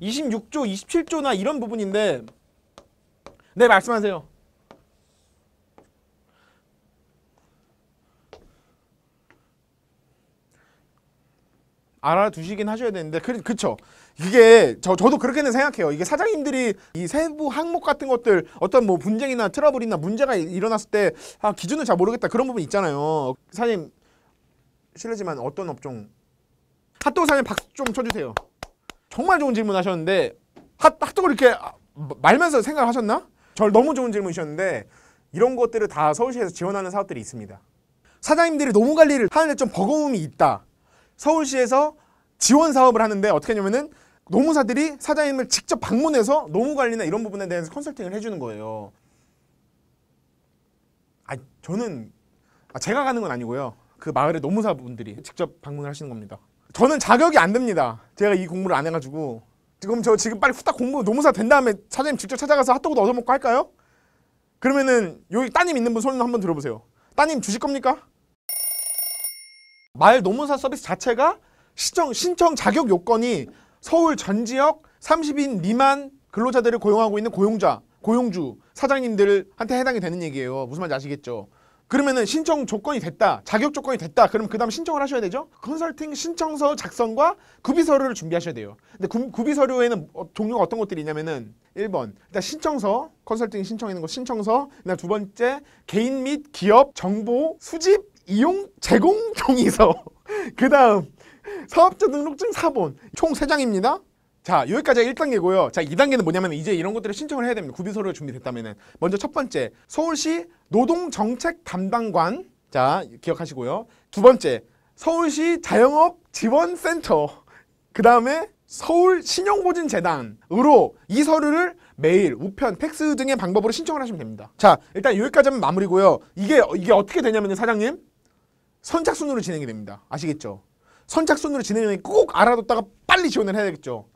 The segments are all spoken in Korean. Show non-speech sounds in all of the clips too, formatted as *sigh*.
26조, 27조나 이런 부분인데 네, 말씀하세요. 알아두시긴 하셔야 되는데 그, 그쵸 이게 저, 저도 그렇게는 생각해요 이게 사장님들이 이 세부 항목 같은 것들 어떤 뭐 분쟁이나 트러블이나 문제가 일어났을 때 아, 기준을 잘 모르겠다 그런 부분 있잖아요 사장님 실례지만 어떤 업종 핫도그 사장님 박수 좀 쳐주세요 정말 좋은 질문 하셨는데 핫, 핫도그 이렇게 아, 말면서 생각 하셨나? 절 너무 좋은 질문이셨는데 이런 것들을 다 서울시에서 지원하는 사업들이 있습니다. 사장님들이 노무 관리를 하는데 좀 버거움이 있다. 서울시에서 지원 사업을 하는데 어떻게 하냐면은 노무사들이 사장님을 직접 방문해서 노무 관리나 이런 부분에 대해서 컨설팅을 해주는 거예요. 아 저는 아, 제가 가는 건 아니고요. 그 마을의 노무사분들이 직접 방문을 하시는 겁니다. 저는 자격이 안 됩니다. 제가 이 공부를 안 해가지고 지금 저 지금 빨리 후딱 공부 노무사 된 다음에 사장님 직접 찾아가서 핫도그도 얻어먹고 할까요? 그러면은 여기 따님 있는 분 손을 한번 들어보세요. 따님 주실 겁니까? 말 노무사 서비스 자체가 시청, 신청 자격 요건이 서울 전 지역 30인 미만 근로자들을 고용하고 있는 고용자, 고용주, 사장님들한테 해당이 되는 얘기예요. 무슨 말인지 아시겠죠? 그러면은 신청 조건이 됐다. 자격 조건이 됐다. 그럼 그 다음 신청을 하셔야 되죠. 컨설팅 신청서 작성과 구비 서류를 준비하셔야 돼요. 근데 구, 비 서류에는 어, 종류가 어떤 것들이 있냐면은 1번 일단 신청서 컨설팅 신청하는 거 신청서 그다음 두 번째 개인 및 기업 정보 수집 이용 제공 *laughs* 동의서 그 다음 사업자 등록증 4번 총3장입니다 자 여기까지가 1단계고요. 자 2단계는 뭐냐면 이제 이런 것들을 신청을 해야 됩니다. 구비 서류가 준비됐다면 먼저 첫 번째 서울시 노동정책 담당관 자 기억하시고요. 두 번째 서울시 자영업 지원센터 그 다음에 서울 신용보증재단으로 이 서류를 메일, 우편, 팩스 등의 방법으로 신청을 하시면 됩니다. 자 일단 여기까지 하면 마무리고요. 이게 이게 어떻게 되냐면 사장님 선착순으로 진행이 됩니다. 아시겠죠? 선착순으로 진행이 꼭 알아뒀다가 빨리 지원을 해야 되겠죠.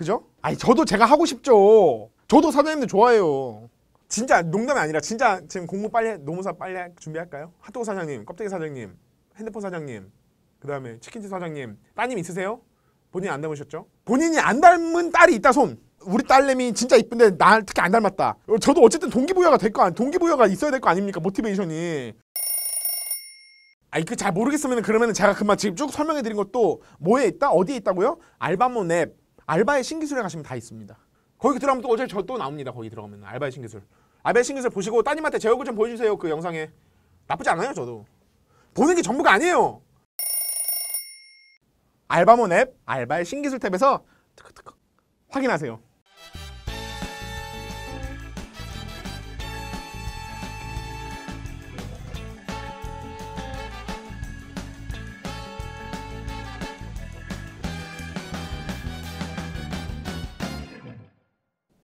그죠? 아니 저도 제가 하고 싶죠. 저도 사장님들 좋아해요. 진짜 농담이 아니라 진짜 지금 공부 빨리 노무사 빨리 준비할까요? 핫도그 사장님, 껍데기 사장님, 핸드폰 사장님, 그 다음에 치킨집 사장님 따님 있으세요? 본인이 안 닮으셨죠? 본인이 안 닮은 딸이 있다 손! 우리 딸내미 진짜 이쁜데 나 특히 안 닮았다. 저도 어쨌든 동기부여가 될 거 아니 동기부여가 있어야 될 거 아닙니까? 모티베이션이. 아니 그잘 모르겠으면 그러면 제가 그만 지금 쭉 설명해 드린 것도 뭐에 있다? 어디에 있다고요? 알바몬 앱, 알바의 신기술에 가시면 다 있습니다. 거기 들어가면 또 어제 저 또 나옵니다. 거기 들어가면 알바의 신기술. 알바의 신기술 보시고 따님한테 제 얼굴 좀 보여주세요. 그 영상에 나쁘지 않아요. 저도 보는 게 전부가 아니에요. 알바몬 앱 알바의 신기술 탭에서 확인하세요.